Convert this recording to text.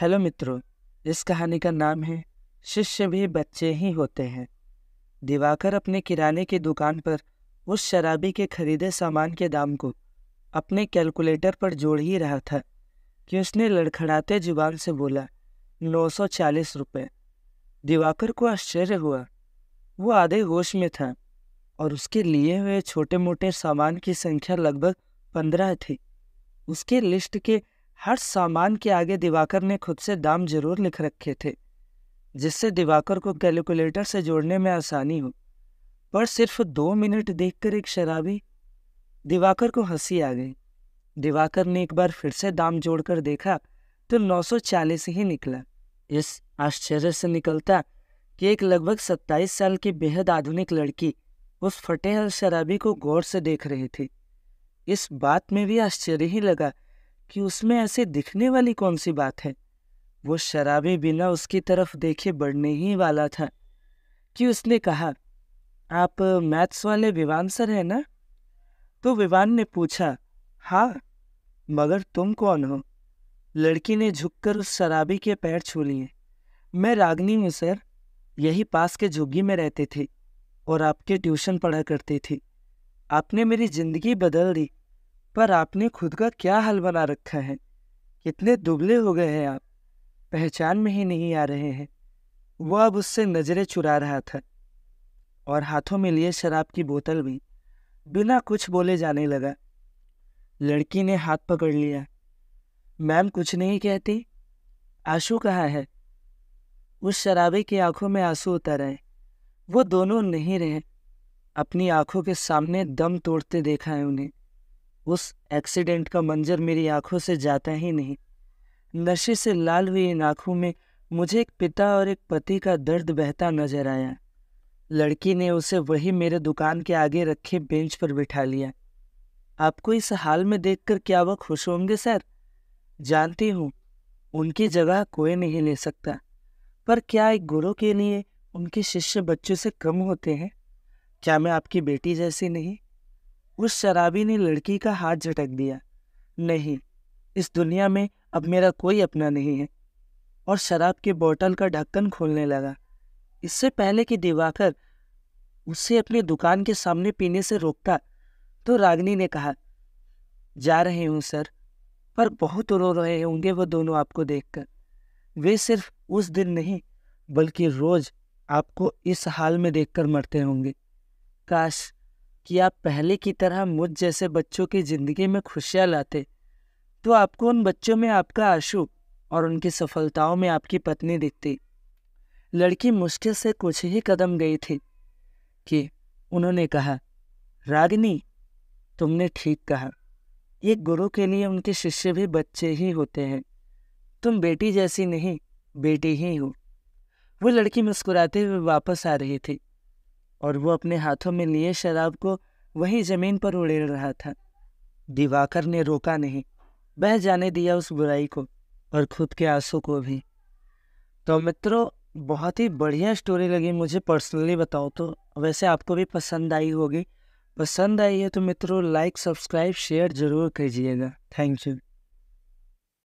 hello मित्रों इस कहानी का नाम है शिष्य भी बच्चे ही होते हैं दिवाकर अपने किराने की दुकान पर उस शराबी के खरीदे सामान के दाम को अपने कैलकुलेटर पर जोड़ ही रहा था कि उसने लड़खड़ाते जुबान से बोला नौ सौ चालीस रुपये दिवाकर को आश्चर्य हुआ वो आधे होश में था और उसके लिए हुए छोटे मोटे सामान की संख्या लगभग पंद्रह थी उसके लिस्ट के हर सामान के आगे दिवाकर ने खुद से दाम जरूर लिख रखे थे जिससे दिवाकर को कैलकुलेटर से जोड़ने में आसानी हो पर सिर्फ दो मिनट देखकर एक शराबी दिवाकर को हंसी आ गई दिवाकर ने एक बार फिर से दाम जोड़कर देखा तो 940 ही निकला इस आश्चर्य से निकलता कि एक लगभग 27 साल की बेहद आधुनिक लड़की उस फटेहल शराबी को गौर से देख रही थी इस बात में भी आश्चर्य ही लगा कि उसमें ऐसे दिखने वाली कौन सी बात है वो शराबी बिना उसकी तरफ देखे बढ़ने ही वाला था कि उसने कहा आप मैथ्स वाले विवान सर हैं ना तो विवान ने पूछा हाँ मगर तुम कौन हो लड़की ने झुककर उस शराबी के पैर छू लिए मैं रागनी हूँ सर यही पास के झुग्गी में रहती थी और आपके ट्यूशन पढ़ा करती थी आपने मेरी ज़िंदगी बदल दी पर आपने खुद का क्या हाल बना रखा है कितने दुबले हो गए हैं आप पहचान में ही नहीं आ रहे हैं वह अब उससे नज़रें चुरा रहा था और हाथों में लिए शराब की बोतल भी बिना कुछ बोले जाने लगा लड़की ने हाथ पकड़ लिया मैम कुछ नहीं कहती आंसू कहाँ है उस शराबे की आंखों में आंसू उतर आए वो दोनों नहीं रहे अपनी आंखों के सामने दम तोड़ते देखा है उन्हें उस एक्सीडेंट का मंजर मेरी आंखों से जाता ही नहीं नशे से लाल हुई इन आंखों में मुझे एक पिता और एक पति का दर्द बहता नजर आया लड़की ने उसे वही मेरे दुकान के आगे रखे बेंच पर बिठा लिया आपको इस हाल में देखकर क्या वह खुश होंगे सर जानती हूँ उनकी जगह कोई नहीं ले सकता पर क्या एक गुरु के लिए उनके शिष्य बच्चों से कम होते हैं क्या मैं आपकी बेटी जैसी नहीं उस शराबी ने लड़की का हाथ झटक दिया नहीं इस दुनिया में अब मेरा कोई अपना नहीं है और शराब के बोतल का ढक्कन खोलने लगा इससे पहले कि दिवाकर उससे अपनी दुकान के सामने पीने से रोकता तो रागनी ने कहा जा रहे हूँ सर पर बहुत रो रहे होंगे वो दोनों आपको देखकर वे सिर्फ उस दिन नहीं बल्कि रोज आपको इस हाल में देखकर मरते होंगे काश कि आप पहले की तरह मुझ जैसे बच्चों की ज़िंदगी में खुशियाँ लाते तो आपको उन बच्चों में आपका आशु और उनकी सफलताओं में आपकी पत्नी दिखती लड़की मुश्किल से कुछ ही कदम गई थी कि उन्होंने कहा रागिनी तुमने ठीक कहा ये गुरु के लिए उनके शिष्य भी बच्चे ही होते हैं तुम बेटी जैसी नहीं बेटी ही हो वो लड़की मुस्कुराते हुए वापस आ रही थी और वो अपने हाथों में लिए शराब को वहीं जमीन पर उड़ेल रहा था दिवाकर ने रोका नहीं बह जाने दिया उस बुराई को और खुद के आंसू को भी तो मित्रों बहुत ही बढ़िया स्टोरी लगी मुझे पर्सनली बताओ तो वैसे आपको भी पसंद आई होगी पसंद आई है तो मित्रों लाइक सब्सक्राइब शेयर ज़रूर कीजिएगा थैंक यू